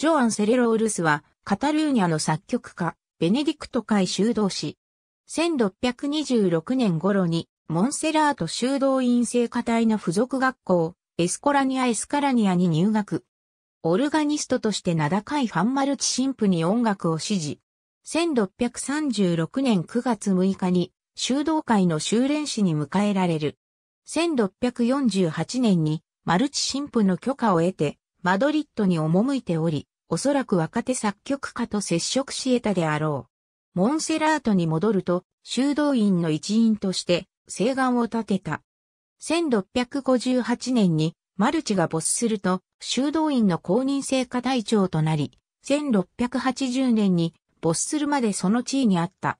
ジョアン・セレロウルスは、カタルーニャの作曲家、ベネディクト会修道士。1626年頃に、モンセラート修道院聖歌隊の付属学校、エスコラニア・エスカラニアに入学。オルガニストとして名高いファンマルチ神父に音楽を指示。1636年9月6日に、修道会の修練士に迎えられる。1648年に、マルチ神父の許可を得て、マドリッドに赴いており、おそらく若手作曲家と接触し得たであろう。モンセラートに戻ると、修道院の一員として、誓願を立てた。1658年に、マルチが没すると、修道院の公認聖火隊長となり、1680年に没するまでその地位にあった。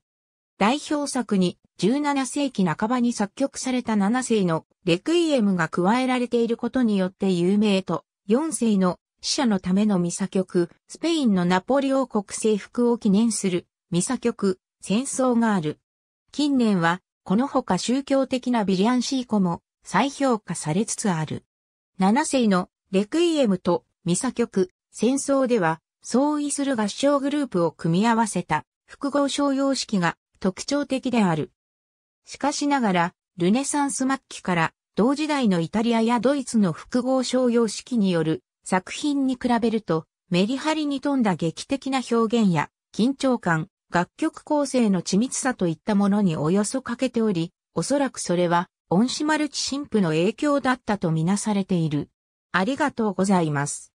代表作に17世紀半ばに作曲された7世のレクイエムが加えられていることによって有名と4世の死者のためのミサ曲、スペインのナポリ王国征服を記念するミサ曲、戦争がある。近年は、このほか宗教的なビリアンシーコも再評価されつつある。7世のレクイエムとミサ曲、戦争では、相違する合唱グループを組み合わせた複合商用式が特徴的である。しかしながら、ルネサンス末期から同時代のイタリアやドイツの複合商用式による作品に比べるとメリハリに富んだ劇的な表現や緊張感、楽曲構成の緻密さといったものにおよそ欠けており、おそらくそれは恩師マルチ神父の影響だったとみなされている。ありがとうございます。